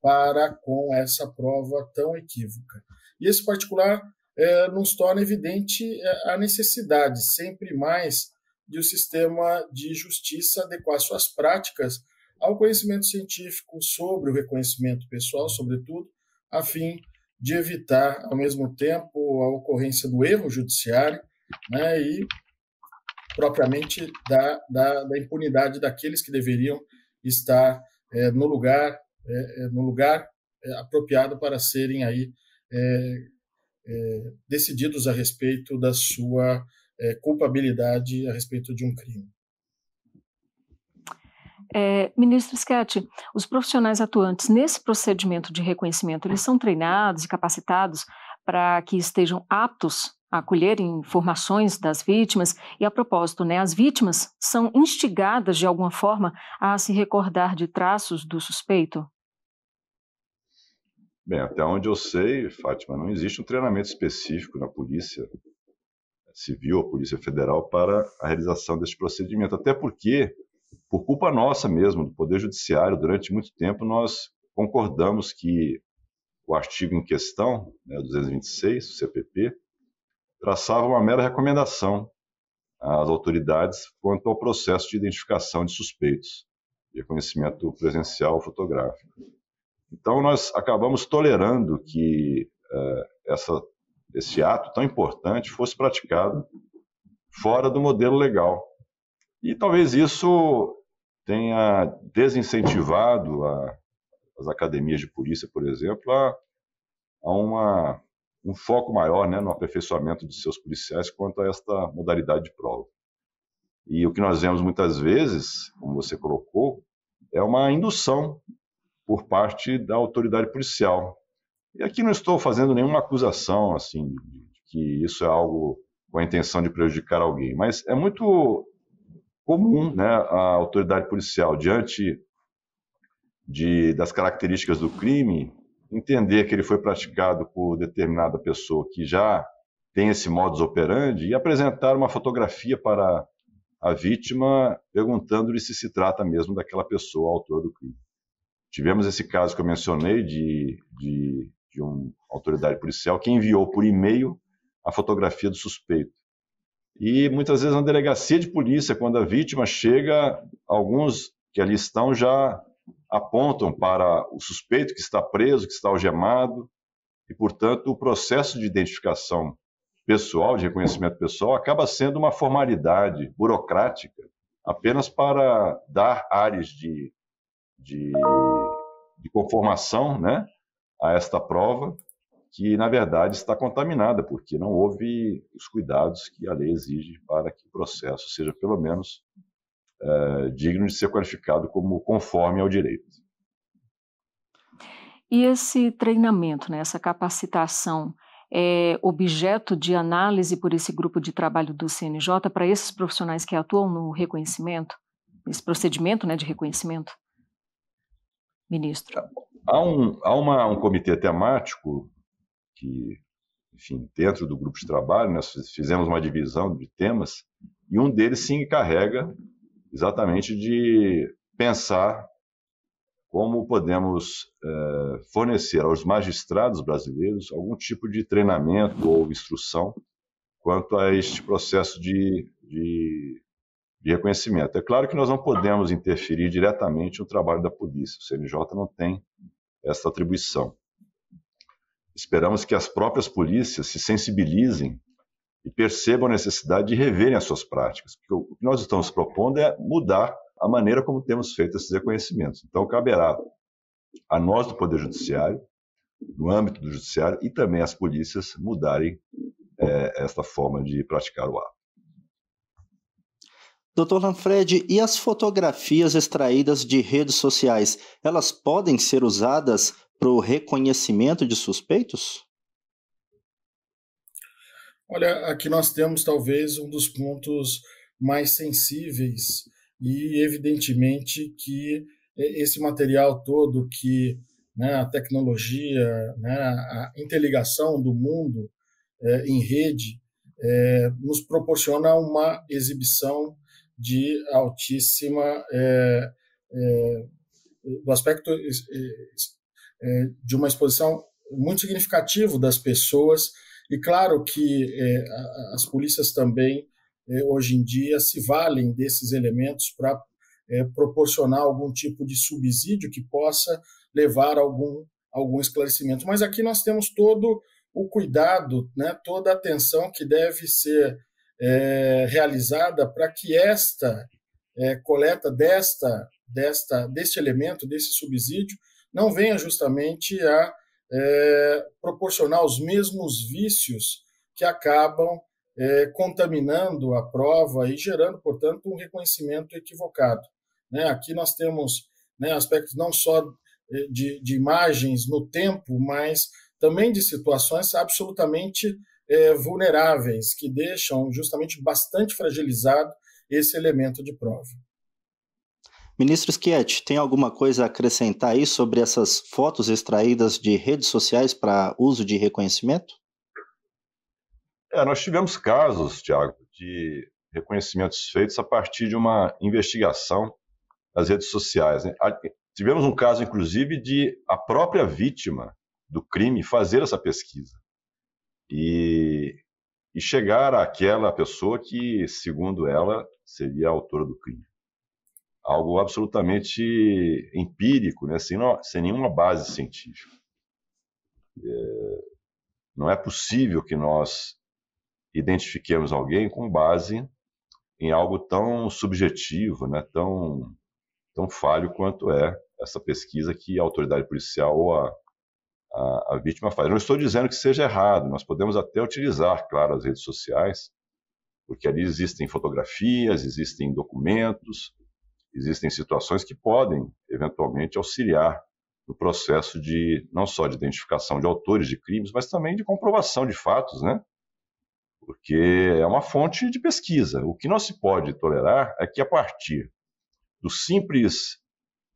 Speaker 4: para com essa prova tão equívoca. E esse particular eh, nos torna evidente eh, a necessidade sempre mais de o sistema de justiça adequar suas práticas ao conhecimento científico sobre o reconhecimento pessoal, sobretudo, a fim de evitar, ao mesmo tempo, a ocorrência do erro judiciário né, e, propriamente, da, da, da, impunidade daqueles que deveriam estar é, no lugar, é, no lugar apropriado para serem aí é, decididos a respeito da sua é, culpabilidade a respeito de um crime.
Speaker 1: É, ministro Schetti, os profissionais atuantes nesse procedimento de reconhecimento, eles são treinados e capacitados para que estejam aptos a acolher informações das vítimas e a propósito, né, as vítimas são instigadas de alguma forma a se recordar de traços do suspeito?
Speaker 3: Bem, até onde eu sei, Fátima, não existe um treinamento específico na polícia Civil, a Polícia Federal, para a realização deste procedimento. Até porque, por culpa nossa mesmo, do Poder Judiciário, durante muito tempo nós concordamos que o artigo em questão, né, 226, o CPP, traçava uma mera recomendação às autoridades quanto ao processo de identificação de suspeitos e reconhecimento presencial fotográfico. Então, nós acabamos tolerando que eh, essa esse ato tão importante fosse praticado fora do modelo legal. E talvez isso tenha desincentivado a, as academias de polícia, por exemplo, a, a uma, um foco maior né, no aperfeiçoamento de seus policiais quanto a esta modalidade de prova. E o que nós vemos muitas vezes, como você colocou, é uma indução por parte da autoridade policial, e aqui não estou fazendo nenhuma acusação, assim, de que isso é algo com a intenção de prejudicar alguém, mas é muito comum né, a autoridade policial, diante de, das características do crime, entender que ele foi praticado por determinada pessoa que já tem esse modus operandi e apresentar uma fotografia para a vítima, perguntando-lhe se se trata mesmo daquela pessoa, autor do crime. Tivemos esse caso que eu mencionei de, de de uma autoridade policial que enviou por e-mail a fotografia do suspeito. E muitas vezes na delegacia de polícia, quando a vítima chega, alguns que ali estão já apontam para o suspeito que está preso, que está algemado, e portanto o processo de identificação pessoal, de reconhecimento pessoal, acaba sendo uma formalidade burocrática apenas para dar áreas de, de, de conformação né, a esta prova, que na verdade está contaminada, porque não houve os cuidados que a lei exige para que o processo seja, pelo menos, eh, digno de ser qualificado como conforme ao direito.
Speaker 1: E esse treinamento, né, essa capacitação, é objeto de análise por esse grupo de trabalho do CNJ para esses profissionais que atuam no reconhecimento, esse procedimento né, de reconhecimento? Ministro. Tá bom.
Speaker 3: Há um, há uma, um comitê temático que, enfim, dentro do grupo de trabalho, nós fizemos uma divisão de temas e um deles se encarrega exatamente de pensar como podemos eh, fornecer aos magistrados brasileiros algum tipo de treinamento ou instrução quanto a este processo de, de de reconhecimento. É claro que nós não podemos interferir diretamente no trabalho da polícia, o CNJ não tem essa atribuição. Esperamos que as próprias polícias se sensibilizem e percebam a necessidade de reverem as suas práticas, porque o que nós estamos propondo é mudar a maneira como temos feito esses reconhecimentos. Então, caberá a nós do Poder Judiciário, no âmbito do Judiciário, e também as polícias mudarem é, esta forma de praticar o ato.
Speaker 2: Doutor Lanfred, e as fotografias extraídas de redes sociais, elas podem ser usadas para o reconhecimento de suspeitos?
Speaker 4: Olha, aqui nós temos talvez um dos pontos mais sensíveis e evidentemente que é, esse material todo que né, a tecnologia, né, a interligação do mundo é, em rede é, nos proporciona uma exibição de altíssima é, é, do aspecto é, é, é, de uma exposição muito significativo das pessoas e claro que é, as polícias também hoje em dia se valem desses elementos para proporcionar algum tipo de subsídio que possa levar algum algum esclarecimento mas aqui nós temos todo o cuidado né toda a atenção que deve ser é, realizada para que esta é, coleta desta, desta, deste elemento, desse subsídio, não venha justamente a é, proporcionar os mesmos vícios que acabam é, contaminando a prova e gerando, portanto, um reconhecimento equivocado. Né? Aqui nós temos né, aspectos não só é, de, de imagens no tempo, mas também de situações absolutamente é, vulneráveis, que deixam justamente bastante fragilizado esse elemento de prova.
Speaker 2: Ministro Schietti, tem alguma coisa a acrescentar aí sobre essas fotos extraídas de redes sociais para uso de reconhecimento?
Speaker 3: É, nós tivemos casos, Tiago, de reconhecimentos feitos a partir de uma investigação nas redes sociais. Né? Tivemos um caso, inclusive, de a própria vítima do crime fazer essa pesquisa e, e chegar àquela pessoa que, segundo ela, seria a autora do crime. Algo absolutamente empírico, né? sem, sem nenhuma base científica. É, não é possível que nós identifiquemos alguém com base em algo tão subjetivo, né? tão, tão falho quanto é essa pesquisa que a autoridade policial ou a a, a vítima faz. não estou dizendo que seja errado, nós podemos até utilizar, claro, as redes sociais, porque ali existem fotografias, existem documentos, existem situações que podem, eventualmente, auxiliar no processo de, não só de identificação de autores de crimes, mas também de comprovação de fatos, né? Porque é uma fonte de pesquisa. O que não se pode tolerar é que, a partir do simples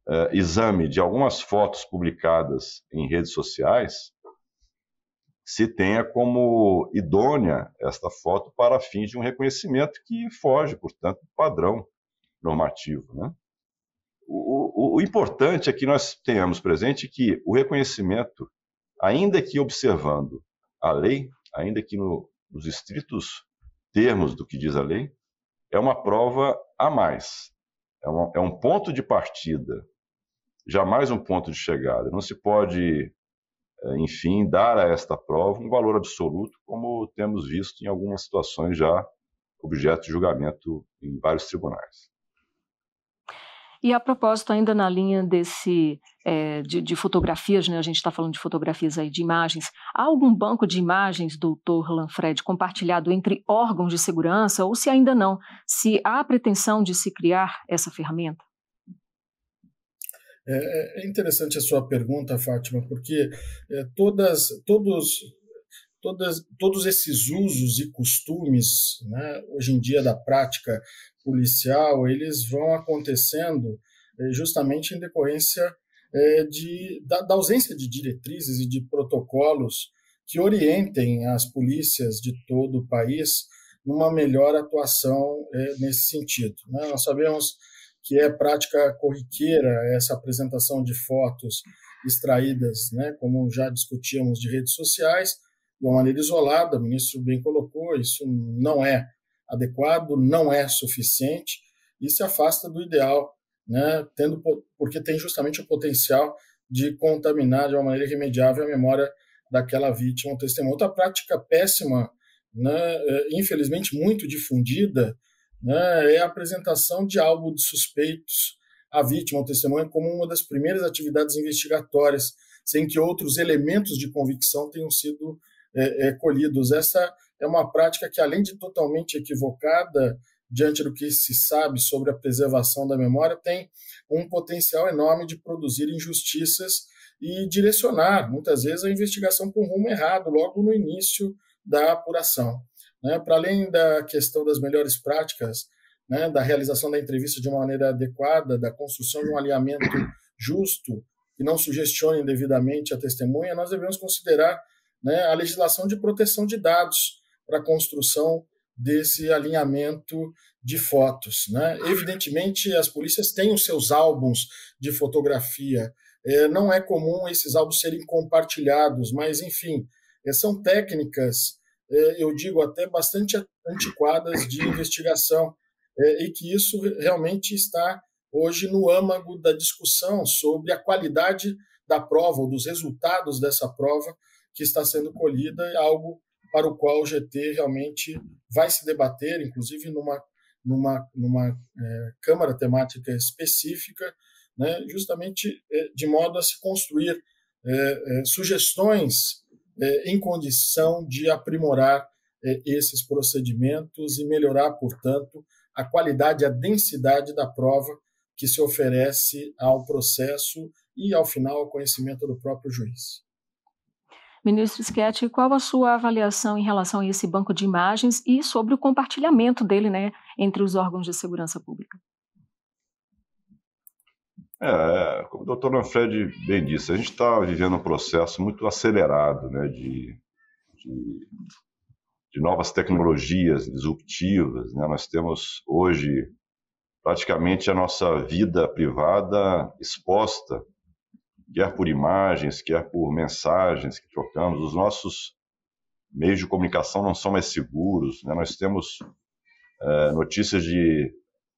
Speaker 3: uh, exame de algumas fotos publicadas em redes sociais, se tenha como idônea esta foto para fins de um reconhecimento que foge, portanto, do padrão normativo. Né? O, o, o importante é que nós tenhamos presente que o reconhecimento, ainda que observando a lei, ainda que no, nos estritos termos do que diz a lei, é uma prova a mais, é, uma, é um ponto de partida jamais um ponto de chegada. Não se pode, é, enfim, dar a esta prova um valor absoluto, como temos visto em algumas situações já objeto de julgamento em vários tribunais.
Speaker 1: E a propósito, ainda na linha desse é, de, de, fotografias, né? a gente está falando de fotografias aí, de imagens, há algum banco de imagens, doutor Lanfred, compartilhado entre órgãos de segurança ou se ainda não? Se há pretensão de se criar essa ferramenta?
Speaker 4: É, é, é, interessante a sua pergunta, Fátima, porque é, todas, todos, todas, todos esses usos e costumes, né, hoje em dia, da prática policial, eles vão acontecendo justamente em decorrência de, da, da ausência de diretrizes e de protocolos que orientem as polícias de todo o país numa melhor atuação nesse sentido. Né? Nós sabemos que é prática corriqueira essa apresentação de fotos extraídas, né, como já discutíamos, de redes sociais, de uma maneira isolada, o ministro bem colocou, isso não é adequado, não é suficiente e se afasta do ideal, né, tendo, porque tem justamente o potencial de contaminar de uma maneira irremediável a memória daquela vítima ou testemunha. Outra prática péssima, né, é, infelizmente muito difundida, né, é a apresentação de algo de suspeitos à vítima ou testemunha como uma das primeiras atividades investigatórias, sem que outros elementos de convicção tenham sido é, é, colhidos. Essa é uma prática que, além de totalmente equivocada, diante do que se sabe sobre a preservação da memória, tem um potencial enorme de produzir injustiças e direcionar, muitas vezes, a investigação para um rumo errado logo no início da apuração. Né? Para além da questão das melhores práticas, né? da realização da entrevista de uma maneira adequada, da construção de um alinhamento justo e não sugestione indevidamente a testemunha, nós devemos considerar né, a legislação de proteção de dados para a construção desse alinhamento de fotos. Né? Evidentemente, as polícias têm os seus álbuns de fotografia. É, não é comum esses álbuns serem compartilhados, mas, enfim, é, são técnicas é, eu digo até bastante antiquadas de investigação, é, e que isso realmente está hoje no âmago da discussão sobre a qualidade da prova, ou dos resultados dessa prova que está sendo colhida, algo para o qual o GT realmente vai se debater, inclusive numa, numa, numa é, Câmara temática específica, né, justamente é, de modo a se construir é, é, sugestões é, em condição de aprimorar é, esses procedimentos e melhorar, portanto, a qualidade, a densidade da prova que se oferece ao processo e, ao final, ao conhecimento do próprio juiz.
Speaker 1: Ministro Schetti, qual a sua avaliação em relação a esse banco de imagens e sobre o compartilhamento dele né, entre os órgãos de segurança pública?
Speaker 3: É, como o doutor Manfred bem disse, a gente está vivendo um processo muito acelerado né, de, de, de novas tecnologias disruptivas. Né? Nós temos hoje praticamente a nossa vida privada exposta, quer por imagens, quer por mensagens que trocamos. Os nossos meios de comunicação não são mais seguros. Né? Nós temos é, notícias de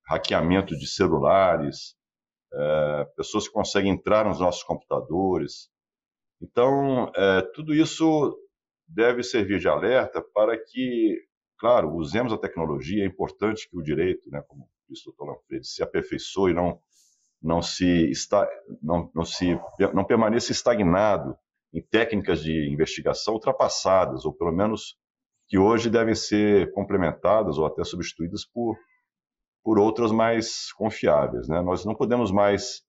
Speaker 3: hackeamento de celulares, é, pessoas que conseguem entrar nos nossos computadores. Então, é, tudo isso deve servir de alerta para que, claro, usemos a tecnologia. É importante que o direito, né, como disse o doutor Lampredo, se aperfeiçoe, não, não, se esta, não, não, se, não permaneça estagnado em técnicas de investigação ultrapassadas, ou pelo menos que hoje devem ser complementadas ou até substituídas por por outras mais confiáveis. Né? Nós não podemos mais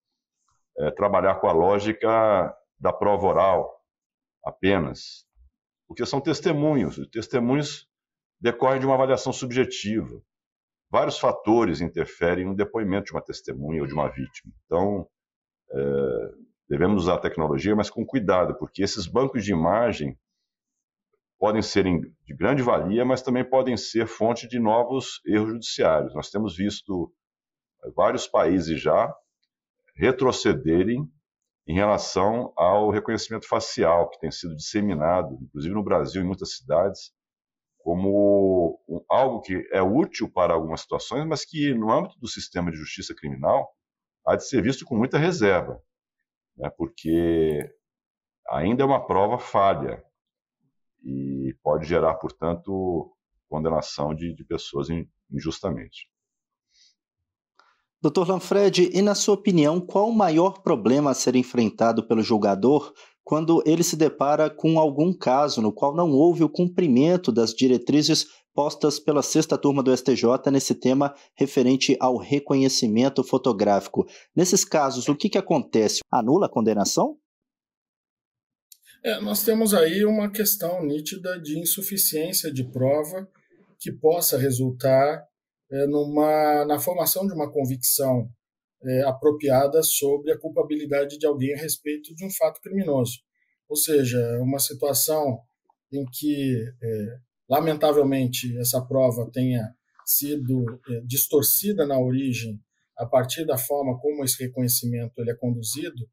Speaker 3: é, trabalhar com a lógica da prova oral apenas, porque são testemunhos. Os testemunhos decorrem de uma avaliação subjetiva. Vários fatores interferem no depoimento de uma testemunha ou de uma vítima. Então, é, devemos usar a tecnologia, mas com cuidado, porque esses bancos de imagem podem ser de grande valia, mas também podem ser fonte de novos erros judiciários. Nós temos visto eh, vários países já retrocederem em relação ao reconhecimento facial, que tem sido disseminado, inclusive no Brasil, em muitas cidades, como algo que é útil para algumas situações, mas que, no âmbito do sistema de justiça criminal, há de ser visto com muita reserva, né? porque ainda é uma prova falha e pode gerar, portanto, condenação de, de pessoas injustamente.
Speaker 2: Dr. Lanfred, e na sua opinião, qual o maior problema a ser enfrentado pelo julgador quando ele se depara com algum caso no qual não houve o cumprimento das diretrizes postas pela sexta turma do STJ nesse tema referente ao reconhecimento fotográfico? Nesses casos, o que, que acontece? Anula a condenação?
Speaker 4: É, nós temos aí uma questão nítida de insuficiência de prova que possa resultar é, numa, na formação de uma convicção é, apropriada sobre a culpabilidade de alguém a respeito de um fato criminoso. Ou seja, é uma situação em que, é, lamentavelmente, essa prova tenha sido é, distorcida na origem a partir da forma como esse reconhecimento ele é conduzido,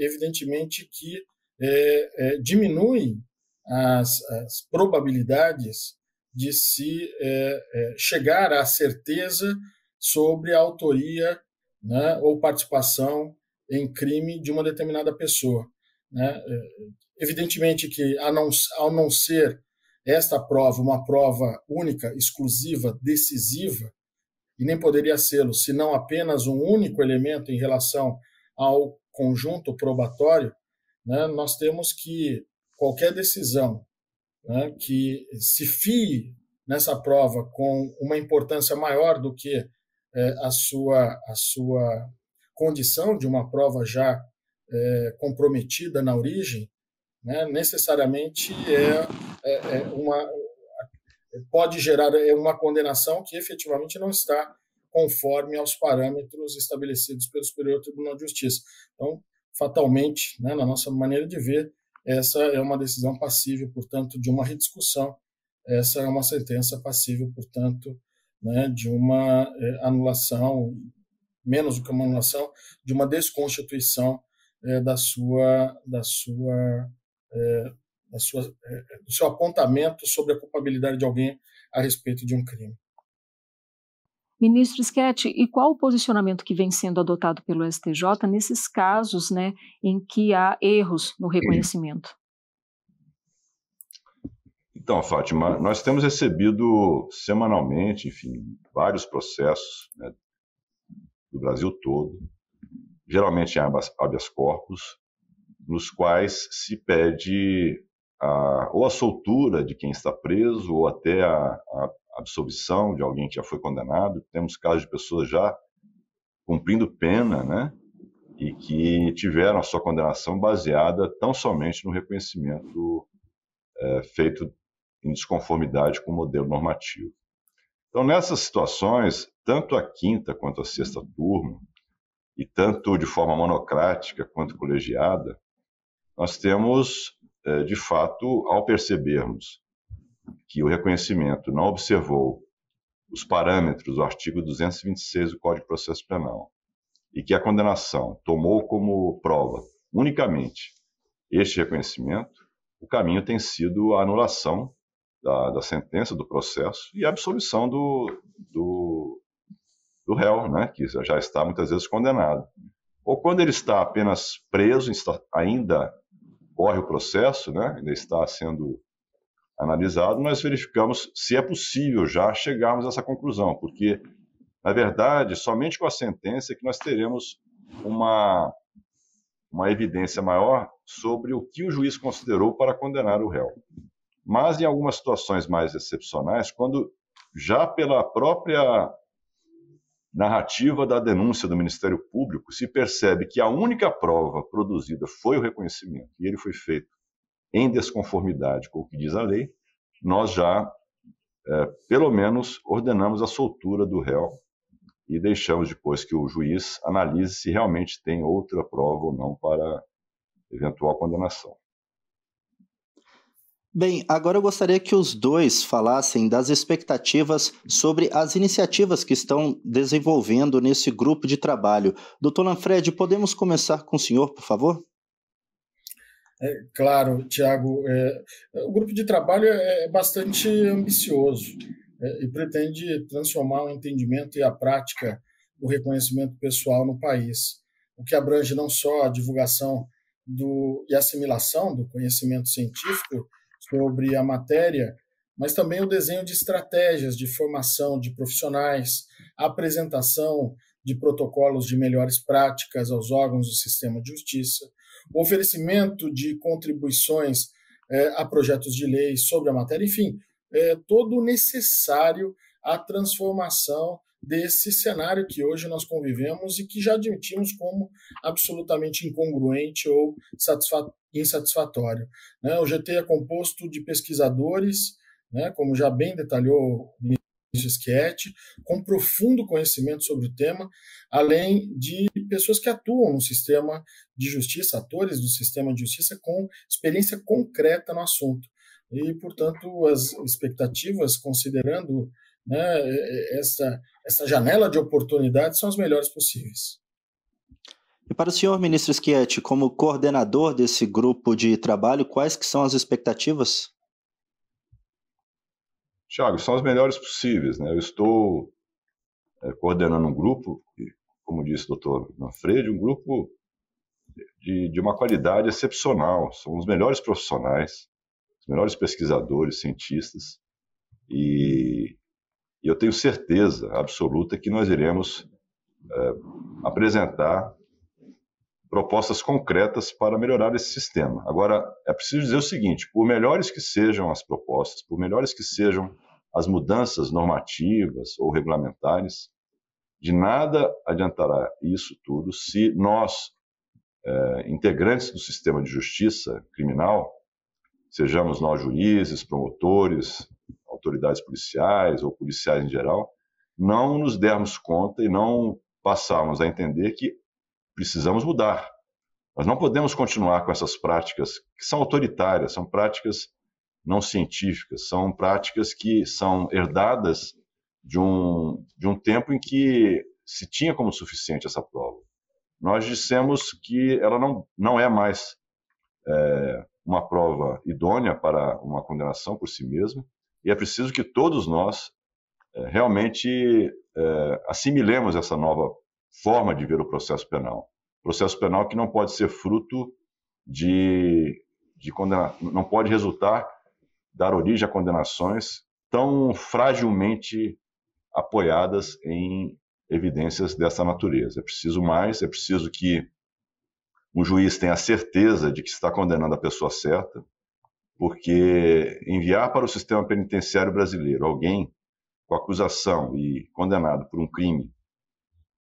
Speaker 4: evidentemente que é, é, diminuem as, as, probabilidades de se é, é, chegar à certeza sobre a autoria né, ou participação em crime de uma determinada pessoa. Né? É, evidentemente que, não, ao não ser esta prova uma prova única, exclusiva, decisiva, e nem poderia sê-lo, senão apenas um único elemento em relação ao conjunto probatório, né, nós temos que qualquer decisão né, que se fie nessa prova com uma importância maior do que é, a sua a sua condição de uma prova já é, comprometida na origem, né, necessariamente é, é, é uma pode gerar é uma condenação que efetivamente não está conforme aos parâmetros estabelecidos pelo Superior Tribunal de Justiça. Então, fatalmente, né, na nossa maneira de ver, essa é uma decisão passível, portanto, de uma rediscussão. Essa é uma sentença passível, portanto, né, de uma eh, anulação, menos do que uma anulação, de uma desconstituição é, da sua, da sua, é, da sua é, do seu apontamento sobre a culpabilidade de alguém a respeito de um crime.
Speaker 1: Ministro Schetti, e qual o posicionamento que vem sendo adotado pelo STJ nesses casos né, em que há erros no reconhecimento?
Speaker 3: Então, Fátima, nós temos recebido semanalmente, enfim, vários processos né, do Brasil todo, geralmente em habeas corpus, nos quais se pede a, ou a soltura de quem está preso ou até a, a absolvição de alguém que já foi condenado, temos casos de pessoas já cumprindo pena, né? E que tiveram a sua condenação baseada tão somente no reconhecimento é, feito em desconformidade com o modelo normativo. Então, nessas situações, tanto a quinta quanto a sexta turma, e tanto de forma monocrática quanto colegiada, nós temos, é, de fato, ao percebermos que o reconhecimento não observou os parâmetros do artigo 226 do Código de Processo Penal e que a condenação tomou como prova unicamente este reconhecimento, o caminho tem sido a anulação da, da sentença, do processo e a absolvição do, do, do réu, né, que já está muitas vezes condenado. Ou quando ele está apenas preso, está, ainda corre o processo, né, ainda está sendo analisado, nós verificamos se é possível já chegarmos a essa conclusão, porque, na verdade, somente com a sentença é que nós teremos uma, uma evidência maior sobre o que o juiz considerou para condenar o réu. Mas, em algumas situações mais excepcionais, quando já pela própria narrativa da denúncia do Ministério Público, se percebe que a única prova produzida foi o reconhecimento, e ele foi feito em desconformidade com o que diz a lei, nós já, é, pelo menos, ordenamos a soltura do réu e deixamos depois que o juiz analise se realmente tem outra prova ou não para eventual condenação.
Speaker 2: Bem, agora eu gostaria que os dois falassem das expectativas sobre as iniciativas que estão desenvolvendo nesse grupo de trabalho. Doutor Lanfred, podemos começar com o senhor, por favor?
Speaker 4: É, claro, Tiago, é, o grupo de trabalho é, é bastante ambicioso é, e pretende transformar o entendimento e a prática do reconhecimento pessoal no país, o que abrange não só a divulgação do, e assimilação do conhecimento científico sobre a matéria, mas também o desenho de estratégias de formação de profissionais, a apresentação de protocolos de melhores práticas aos órgãos do sistema de justiça, o oferecimento de contribuições é, a projetos de lei sobre a matéria, enfim, é, todo o necessário à transformação desse cenário que hoje nós convivemos e que já admitimos como absolutamente incongruente ou insatisfatório. Né? O GT é composto de pesquisadores, né, como já bem detalhou o disquete, com profundo conhecimento sobre o tema, além de pessoas que atuam no sistema de justiça, atores do sistema de justiça com experiência concreta no assunto. E, portanto, as expectativas, considerando né, essa, essa janela de oportunidades, são as melhores possíveis.
Speaker 2: E para o senhor, ministro Schietti, como coordenador desse grupo de trabalho, quais que são as expectativas?
Speaker 3: Tiago, são as melhores possíveis. Né? Eu estou é, coordenando um grupo, como disse o doutor Manfredi, um grupo de, de, uma qualidade excepcional. São os melhores profissionais, os melhores pesquisadores, cientistas. E, e eu tenho certeza absoluta que nós iremos é, apresentar propostas concretas para melhorar esse sistema. Agora, é preciso dizer o seguinte: por melhores que sejam as propostas, por melhores que sejam as mudanças normativas ou regulamentares, de nada adiantará isso tudo se nós, é, integrantes do sistema de justiça criminal, sejamos nós juízes, promotores, autoridades policiais ou policiais em geral, não nos dermos conta e não passarmos a entender que precisamos mudar. Nós não podemos continuar com essas práticas que são autoritárias, são práticas não científicas, são práticas que são herdadas de um, de um tempo em que se tinha como suficiente essa prova. Nós dissemos que ela não, não é mais é, uma prova idônea para uma condenação por si mesma, e é preciso que todos nós é, realmente é, assimilemos essa nova forma de ver o processo penal. Processo penal que não pode ser fruto de, de condena, não pode resultar dar origem a condenações tão fragilmente apoiadas em evidências dessa natureza. É preciso mais, é preciso que o juiz tenha certeza de que está condenando a pessoa certa, porque enviar para o sistema penitenciário brasileiro alguém com acusação e condenado por um crime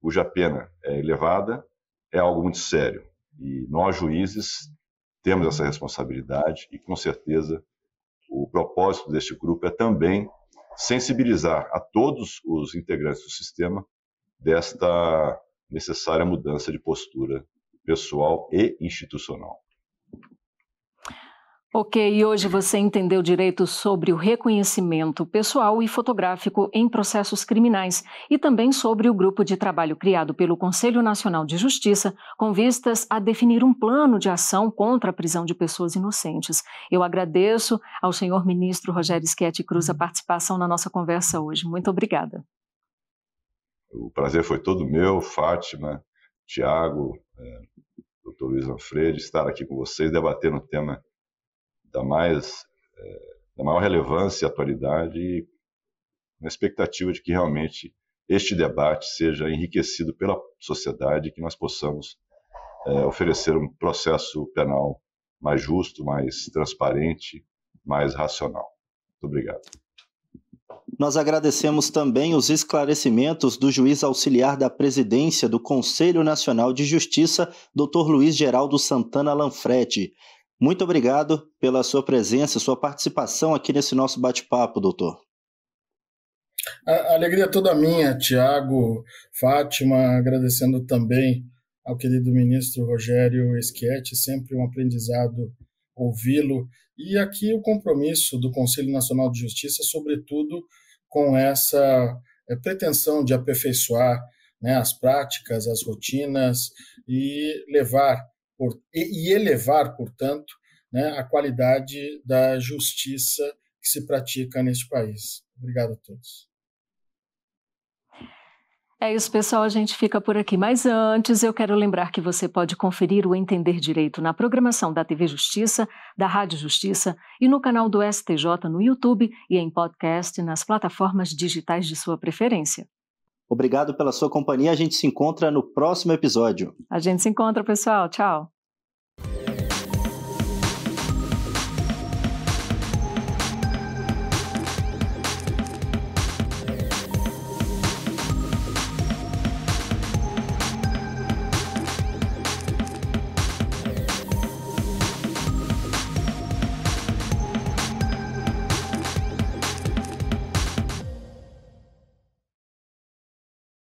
Speaker 3: cuja pena é elevada é algo muito sério. E nós, juízes, temos essa responsabilidade e, com certeza, o propósito deste grupo é também sensibilizar a todos os integrantes do sistema desta necessária mudança de postura pessoal e institucional.
Speaker 1: Ok, e hoje você entendeu direito sobre o reconhecimento pessoal e fotográfico em processos criminais e também sobre o grupo de trabalho criado pelo Conselho Nacional de Justiça com vistas a definir um plano de ação contra a prisão de pessoas inocentes. Eu agradeço ao senhor ministro Rogério Schetti Cruz a participação na nossa conversa hoje. Muito obrigada.
Speaker 3: O prazer foi todo meu, Fátima, Tiago, é, eh, doutor Luiz Manfredi, estar aqui com vocês debatendo o tema da mais é, da maior relevância e atualidade, e na expectativa de que realmente este debate seja enriquecido pela sociedade, que nós possamos é, oferecer um processo penal mais justo, mais transparente, mais racional.
Speaker 2: Muito obrigado. Nós agradecemos também os esclarecimentos do juiz auxiliar da presidência do Conselho Nacional de Justiça, Dr. Luiz Geraldo Santana Lanfredi. Muito obrigado pela sua presença, sua participação aqui nesse nosso bate-papo, doutor.
Speaker 4: A alegria é toda minha, Tiago, Fátima, agradecendo também ao querido ministro Rogério Esquete, sempre um aprendizado ouvi-lo. E aqui o compromisso do Conselho Nacional de Justiça, sobretudo com essa eh, pretensão de aperfeiçoar né, as práticas, as rotinas e levar por, e, elevar, portanto, né, a qualidade da justiça que se pratica neste país. Obrigado a todos.
Speaker 1: É isso, pessoal. A gente fica por aqui. Mas antes, eu quero lembrar que você pode conferir o Entender Direito na programação da TV Justiça, da Rádio Justiça e no canal do STJ no YouTube e em podcast nas plataformas digitais de sua preferência.
Speaker 2: Obrigado pela sua companhia. A gente se encontra no próximo episódio.
Speaker 1: A gente se encontra, pessoal. Tchau.